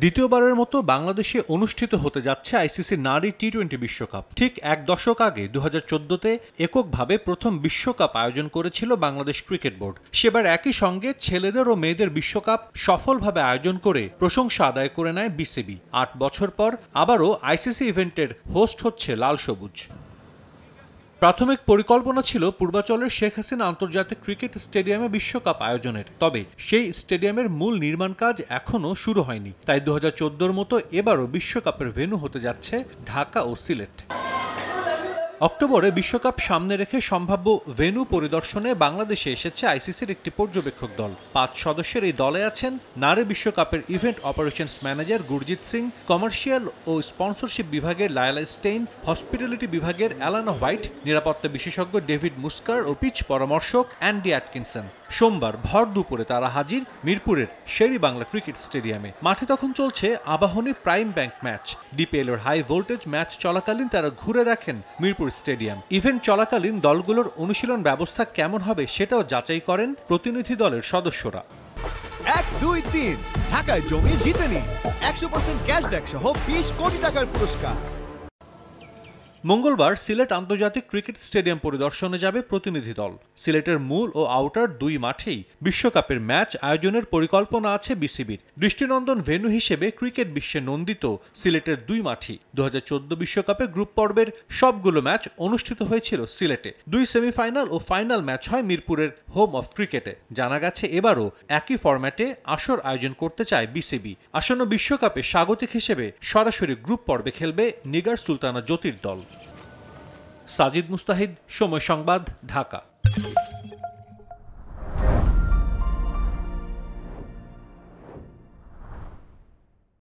দ্বিতীয়বারের মতো বাংলাদেশে অনুষ্ঠিত হতে যাচ্ছে আইসিসি নারী টি টোয়েন্টি বিশ্বকাপ ঠিক এক দশক আগে দু হাজার চোদ্দতে এককভাবে প্রথম বিশ্বকাপ আয়োজন করেছিল বাংলাদেশ ক্রিকেট বোর্ড সেবার একই সঙ্গে ছেলেদের ও মেয়েদের বিশ্বকাপ সফলভাবে আয়োজন করে প্রশংসা আদায় করে নেয় বিসিবি আট বছর পর আবারও আইসিসি ইভেন্টের হোস্ট হচ্ছে লাল সবুজ প্রাথমিক পরিকল্পনা ছিল পূর্বাচলের শেখ হাসিনা আন্তর্জাতিক ক্রিকেট স্টেডিয়ামে বিশ্বকাপ আয়োজনের তবে সেই স্টেডিয়ামের মূল নির্মাণ কাজ এখনও শুরু হয়নি তাই দু হাজার মতো এবারও বিশ্বকাপের ভেন্যু হতে যাচ্ছে ঢাকা ও সিলেট অক্টোবরে বিশ্বকাপ সামনে রেখে সম্ভাব্য ভেনু পরিদর্শনে বাংলাদেশে এসেছে আইসিসির একটি পর্যবেক্ষক দল পাঁচ সদস্যের এই দলে আছেন নারী বিশ্বকাপের event operations manager Gurjit Singh commercial ও স্পন্সরশিপ বিভাগের লায়লা স্টেইন হসপিটালিটি বিভাগের অ্যালানা হোয়াইট নিরাপত্তা বিশেষজ্ঞ ডেভিড মুস্কার ও পিচ পরামর্শক অ্যান্ডি অ্যাটকিনসন সোমবার ভর দুপুরে তারা হাজির মিরপুরের শেরি বাংলা ক্রিকেট স্টেডিয়ামে মাঠে তখন চলছে Abahani prime bank match DPL এর হাই ভোল্টেজ ম্যাচ চলাকালীন তারা ঘুরে দেখেন মিরপুর স্টেডিয়াম ইভেন্ট চলাকালীন দলগুলোর অনুশীলন ব্যবস্থা কেমন হবে সেটাও যাচাই করেন প্রতিনিধি দলের সদস্যরা এক দুই তিন ঢাকায় জমি জিতে নিন একশো পার্সেন্ট ক্যাশব্যাক সহ বিশ কোটি টাকার পুরস্কার মঙ্গলবার সিলেট আন্তর্জাতিক ক্রিকেট স্টেডিয়াম পরিদর্শনে যাবে প্রতিনিধি দল সিলেটের মূল ও আউটার দুই মাঠেই বিশ্বকাপের ম্যাচ আয়োজনের পরিকল্পনা আছে বিসিবির দৃষ্টিনন্দন ভেন্যু হিসেবে ক্রিকেট বিশ্বে নন্দিত সিলেটের দুই মাঠই দু বিশ্বকাপে গ্রুপ পর্বের সবগুলো ম্যাচ অনুষ্ঠিত হয়েছিল সিলেটে দুই সেমিফাইনাল ও ফাইনাল ম্যাচ হয় মিরপুরের হোম অফ ক্রিকেটে জানা গেছে এবারও একই ফরম্যাটে আসর আয়োজন করতে চায় বিসিবি আসন্ন বিশ্বকাপে স্বাগতিক হিসেবে সরাসরি গ্রুপ পর্বে খেলবে নিগার সুলতানা জ্যোতির দল সাজিদ মুস্তাহিদ সময় সংবাদ ঢাকা